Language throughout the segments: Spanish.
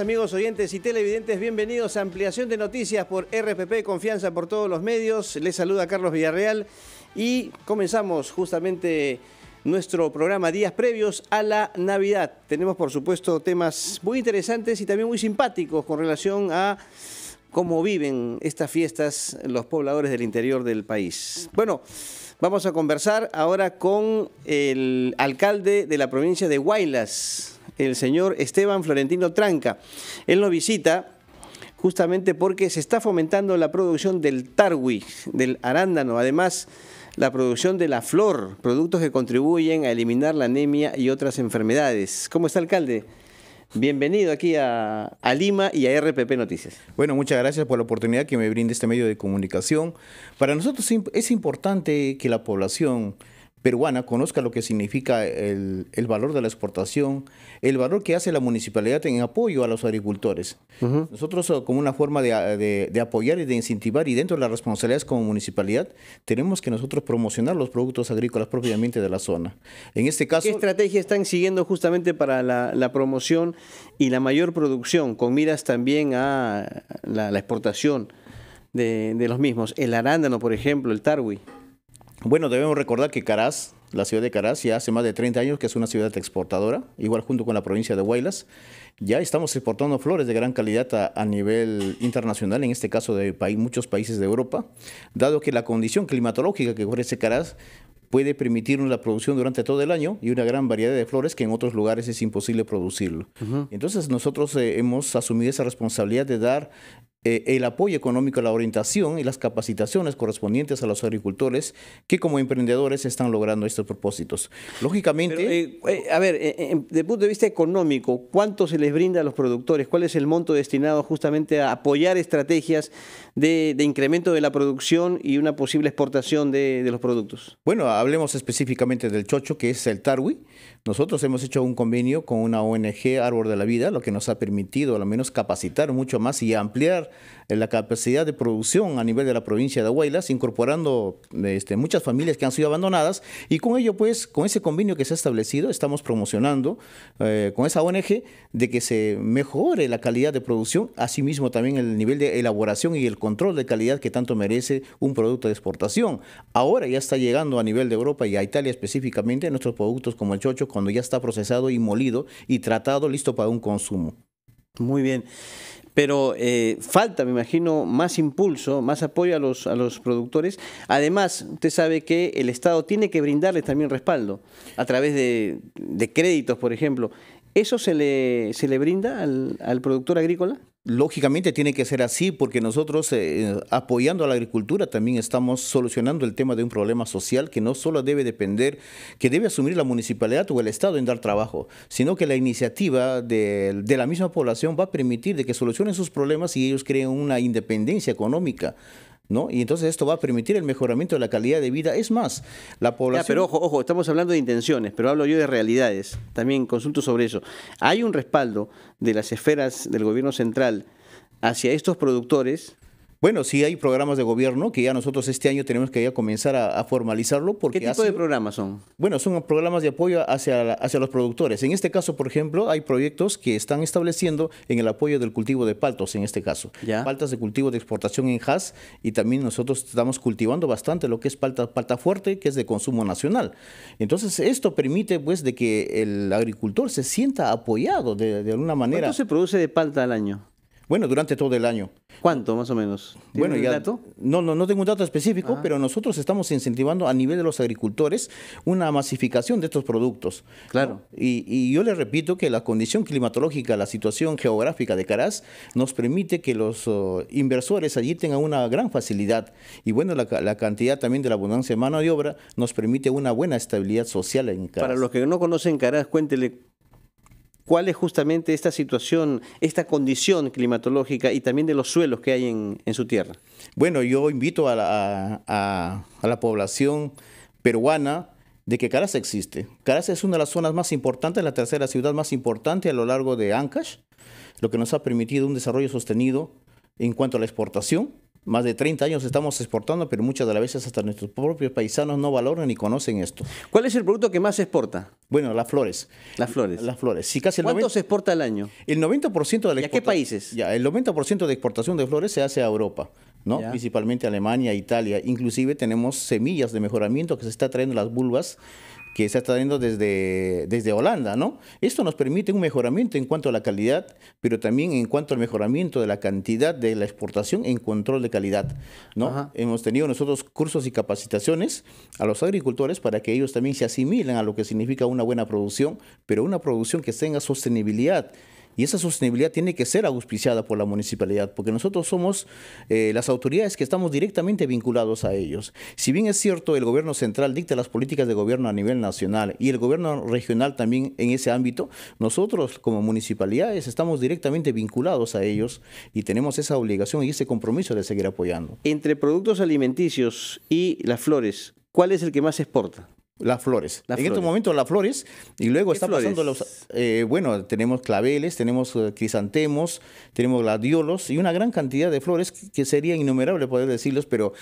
amigos oyentes y televidentes. Bienvenidos a Ampliación de Noticias por RPP Confianza por todos los medios. Les saluda Carlos Villarreal y comenzamos justamente nuestro programa días previos a la Navidad. Tenemos, por supuesto, temas muy interesantes y también muy simpáticos con relación a cómo viven estas fiestas los pobladores del interior del país. Bueno. Vamos a conversar ahora con el alcalde de la provincia de Huaylas, el señor Esteban Florentino Tranca. Él nos visita justamente porque se está fomentando la producción del tarwi, del arándano, además la producción de la flor, productos que contribuyen a eliminar la anemia y otras enfermedades. ¿Cómo está, alcalde? Bienvenido aquí a, Lima y a RPP Noticias. Bueno, muchas gracias por la oportunidad que me brinda este medio de comunicación. Para nosotros es importante que la población peruana conozca lo que significa el, valor de la exportación, el valor que hace la municipalidad en apoyo a los agricultores. Nosotros eh, como una forma de, apoyar y de incentivar y dentro de las responsabilidades como municipalidad, tenemos que nosotros promocionar los productos agrícolas propiamente de la zona. En este caso... ¿Qué estrategia están siguiendo justamente para la, promoción y la mayor producción con miras también a la, exportación de, de los mismos? El arándano, por ejemplo, el tarwi. Bueno, debemos recordar que Caraz, la ciudad de Caraz, ya hace más de 30 años que es una ciudad exportadora, igual junto con la provincia de Huaylas. Ya estamos exportando flores de gran calidad a, nivel internacional, en este caso de muchos países de Europa, dado que la condición climatológica que ofrece Caraz puede permitirnos la producción durante todo el año y una gran variedad de flores que en otros lugares es imposible producirlo. Entonces nosotros eh, hemos asumido esa responsabilidad de dar eh, el apoyo económico, la orientación y las capacitaciones correspondientes a los agricultores que como emprendedores están logrando estos propósitos. Lógicamente... Eh, eh, a ver, em, desde el punto de vista económico, ¿cuánto se les brinda a los productores? ¿Cuál es el monto destinado justamente a apoyar estrategias de, incremento de la producción y una posible exportación de, de los productos? Bueno, hablemos específicamente del chocho, que es el tarwi. Nosotros hemos hecho un convenio con una ONG, Árbol de la Vida, lo que nos ha permitido al menos capacitar mucho más y ampliar la capacidad de producción a nivel de la provincia de Huaylas, incorporando este, muchas familias que han sido abandonadas y con ello, pues, con ese convenio que se ha establecido, estamos promocionando eh, con esa ONG de que se mejore la calidad de producción, asimismo también el nivel de elaboración y el control de calidad que tanto merece un producto de exportación. Ahora ya está llegando a nivel de Europa y a Italia específicamente nuestros productos como el chocho cuando ya está procesado y molido y tratado listo para un consumo. Muy bien. Pero eh, falta, me imagino, más impulso, más apoyo a los, a los productores. Además, usted sabe que el Estado tiene que brindarles también respaldo a través de, de créditos, por ejemplo. ¿Eso se le, se le brinda al, al productor agrícola? lógicamente tiene que ser así porque nosotros eh, apoyando a la agricultura también estamos solucionando el tema de un problema social que no solo debe depender, que debe asumir la municipalidad o el Estado en dar trabajo, sino que la iniciativa de, la misma población va a permitir de que solucionen sus problemas y ellos creen una independencia económica ¿no? Y entonces esto va a permitir el mejoramiento de la calidad de vida. Es más, la población... pero ojo, ojo, estamos hablando de intenciones, pero hablo yo de realidades. También consulto sobre eso. ¿Hay un respaldo de las esferas del gobierno central hacia estos productores bueno, sí hay programas de gobierno que ya nosotros este año tenemos que ya comenzar a, formalizarlo. Porque ¿Qué tipo de programas son? Bueno, son programas de apoyo hacia, hacia los productores. En este caso, por ejemplo, hay proyectos que están estableciendo en el apoyo del cultivo de paltos, en este caso. Paltas de cultivo de exportación en Haas y también nosotros estamos cultivando bastante lo que es palta, fuerte, que es de consumo nacional. Entonces, esto permite pues de que el agricultor se sienta apoyado de, de alguna manera. ¿Cuánto se produce de palta al año? Bueno, durante todo el año. ¿Cuánto más o menos? ¿Tiene bueno, dato? No, no, no tengo un dato específico, pero nosotros estamos incentivando a nivel de los agricultores una masificación de estos productos. Claro. Y, yo le repito que la condición climatológica, la situación geográfica de Caraz nos permite que los oh, inversores allí tengan una gran facilidad. Y bueno, la, la, cantidad también de la abundancia de mano de obra nos permite una buena estabilidad social en Caraz. Para los que no conocen Caraz, cuéntele cuál es justamente esta situación, esta condición climatológica y también de los suelos que hay en, su tierra. Bueno, yo invito a la, población peruana de que Caracas existe. Caracas es una de las zonas más importantes, la tercera ciudad más importante a lo largo de Ancash, lo que nos ha permitido un desarrollo sostenido en cuanto a la exportación más de 30 años estamos exportando, pero muchas de las veces hasta nuestros propios paisanos no valoran ni conocen esto. ¿Cuál es el producto que más se exporta? Bueno, las flores. Las flores. Las flores. Sí, casi el ¿Cuánto se exporta al año? El 90% de la ¿Y a qué países? Ya, el 90% de exportación de flores se hace a Europa. ¿no? principalmente Alemania, Italia. Inclusive tenemos semillas de mejoramiento que se está trayendo las bulbas que se está trayendo desde, desde Holanda, ¿no? Esto nos permite un mejoramiento en cuanto a la calidad, pero también en cuanto al mejoramiento de la cantidad de la exportación en control de calidad, ¿no? Hemos tenido nosotros cursos y capacitaciones a los agricultores para que ellos también se asimilen a lo que significa una buena producción, pero una producción que tenga sostenibilidad y esa sostenibilidad tiene que ser auspiciada por la municipalidad, porque nosotros somos eh, las autoridades que estamos directamente vinculados a ellos. Si bien es cierto, el gobierno central dicta las políticas de gobierno a nivel nacional y el gobierno regional también en ese ámbito, nosotros como municipalidades estamos directamente vinculados a ellos y tenemos esa obligación y ese compromiso de seguir apoyando. Entre productos alimenticios y las flores, ¿cuál es el que más exporta? Las flores. en estos momentos las flores y luego está pasando los... Eh, bueno, tenemos claveles, tenemos eh, crisantemos, tenemos gladiolos y una gran cantidad de flores que sería innumerable poder decirlos, pero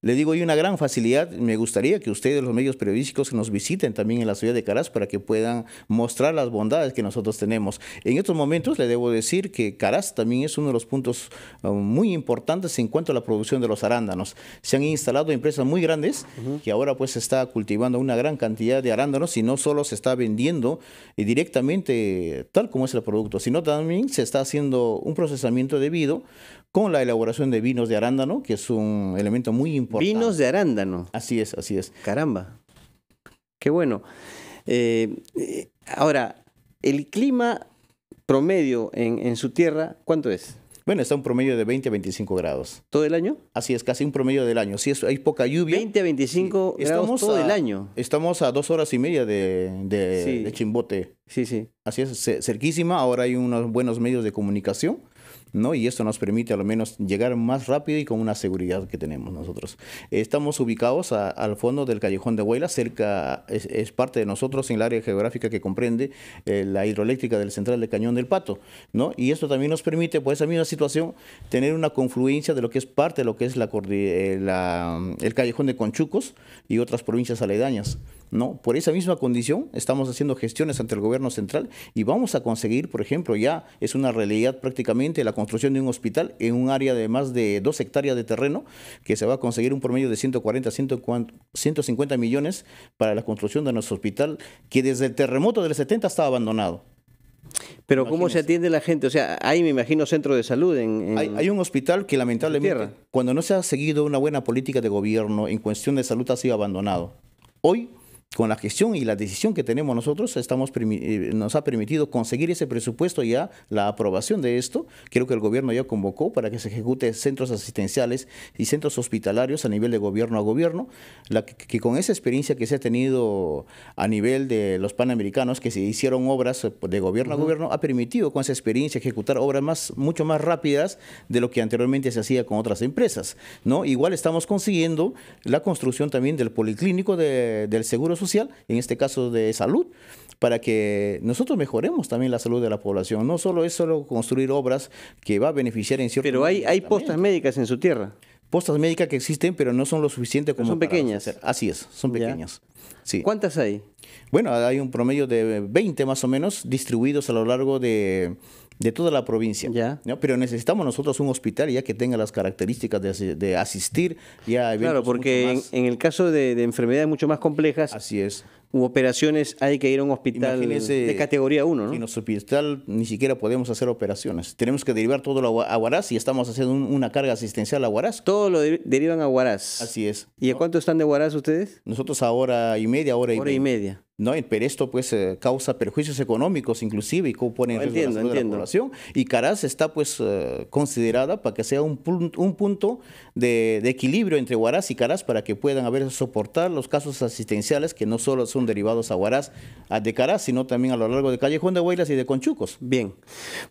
le digo, hay una gran facilidad. Me gustaría que ustedes, los medios periodísticos, nos visiten también en la ciudad de Caraz para que puedan mostrar las bondades que nosotros tenemos. En estos momentos le debo decir que Caraz también es uno de los puntos ah, muy importantes en cuanto a la producción de los arándanos. Se han instalado empresas muy grandes que ahora pues se está cultivando una gran cantidad de arándanos y no solo se está vendiendo eh, directamente tal como es el producto, sino también se está haciendo un procesamiento debido con la elaboración de vinos de arándano, que es un elemento muy importante. Vinos de arándano. Así es, así es. Caramba. Qué bueno. Eh, ahora, el clima promedio en, su tierra, ¿cuánto es? Bueno, está un promedio de 20 a 25 grados. ¿Todo el año? Así es, casi un promedio del año. Si hay poca lluvia. 20 a 25 grados estamos todo el año. Estamos a dos horas y media de, de Chimbote. Sí, sí. Así es, cerquísima. Ahora hay unos buenos medios de comunicación ¿no? Y esto nos permite al menos llegar más rápido y con una seguridad que tenemos nosotros. Estamos ubicados al fondo del Callejón de Huayla, cerca, es, parte de nosotros en el área geográfica que comprende eh, la hidroeléctrica del central de Cañón del Pato, ¿no? Y esto también nos permite, por esa misma situación, tener una confluencia de lo que es parte de lo que es la, eh, el Callejón de Conchucos y otras provincias aledañas. ¿no? Por esa misma condición estamos haciendo gestiones ante el gobierno central y vamos a conseguir, por ejemplo, ya es una realidad prácticamente la construcción de un hospital en un área de más de dos hectáreas de terreno que se va a conseguir un promedio de 140, 150 millones para la construcción de nuestro hospital que desde el terremoto del 70 estaba abandonado. Pero ¿cómo se atiende la gente? O sea, hay, me imagino, centro de salud en... hay, hay, un hospital que lamentablemente, cuando no se ha seguido una buena política de gobierno en cuestión de salud, ha sido abandonado. Hoy con la gestión y la decisión que tenemos nosotros, eh, nos ha permitido conseguir ese presupuesto ya, la aprobación de esto. Creo que el gobierno ya convocó para que se ejecute centros asistenciales y centros hospitalarios a nivel de gobierno a gobierno, la que, con esa experiencia que se ha tenido a nivel de los panamericanos, que se hicieron obras eh, de gobierno a gobierno, ha permitido con esa experiencia ejecutar obras más, mucho más rápidas de lo que anteriormente se hacía con otras empresas. ¿no? Igual estamos consiguiendo la construcción también del policlínico del Seguro social, en este caso de salud, para que nosotros mejoremos también la salud de la población. No solo es solo construir obras que va a beneficiar en cierto Pero hay, hay postas médicas en su tierra postas médicas que existen, pero no son lo suficiente como. son pequeñas. Así es, son pequeñas. ¿Cuántas hay? Bueno, hay un promedio de 20 más o menos distribuidos a lo largo de, de toda la provincia. ¿no? Pero necesitamos nosotros un hospital ya que tenga las características de, asistir ya Claro, porque en, el caso de, enfermedades mucho más complejas. Así es. U operaciones hay que ir a un hospital de categoría 1, En nuestro hospital ni siquiera podemos hacer operaciones. Tenemos que derivar todo a Huaraz y estamos haciendo una carga asistencial a Huaraz. Todo lo derivan a Huaraz. Así es. ¿Y a cuánto están de Huaraz ustedes? Nosotros a hora y media, hora y media. ¿no? Pero esto pues eh, causa perjuicios económicos inclusive y pone en la, población. Y Caraz está pues eh, considerada para que sea un, punto de, equilibrio entre Huaraz y Caraz para que puedan haber soportar los casos asistenciales que no solo son derivados a Huaraz, a de Caraz, sino también a lo largo de Juan de Huaylas y de Conchucos. Bien.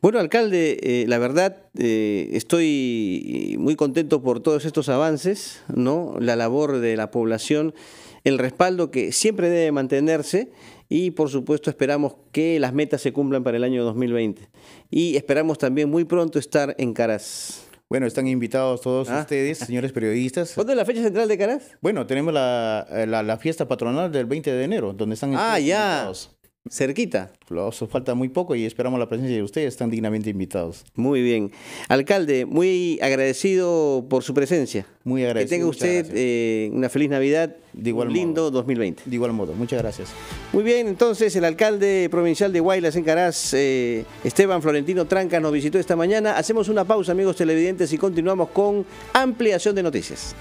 Bueno, alcalde, eh, la verdad estoy muy contento por todos estos avances, ¿no? La labor de la población el respaldo que siempre debe mantenerse y por supuesto esperamos que las metas se cumplan para el año 2020. Y esperamos también muy pronto estar en Caras. Bueno, están invitados todos ah. ustedes, señores periodistas. ¿Cuándo es la fecha central de Caraz? Bueno, tenemos la, eh, fiesta patronal del 20 de enero, donde están ah, invitados cerquita. lo falta muy poco y esperamos la presencia de ustedes. Están dignamente invitados. Muy bien. Alcalde, muy agradecido por su presencia. Muy agradecido. Que tenga usted eh, una feliz Navidad. De igual lindo 2020. De igual modo. Muchas gracias. Muy bien. Entonces, el alcalde provincial de Guaylas en Caraz, eh, Esteban Florentino Tranca, nos visitó esta mañana. Hacemos una pausa, amigos televidentes, y continuamos con ampliación de noticias.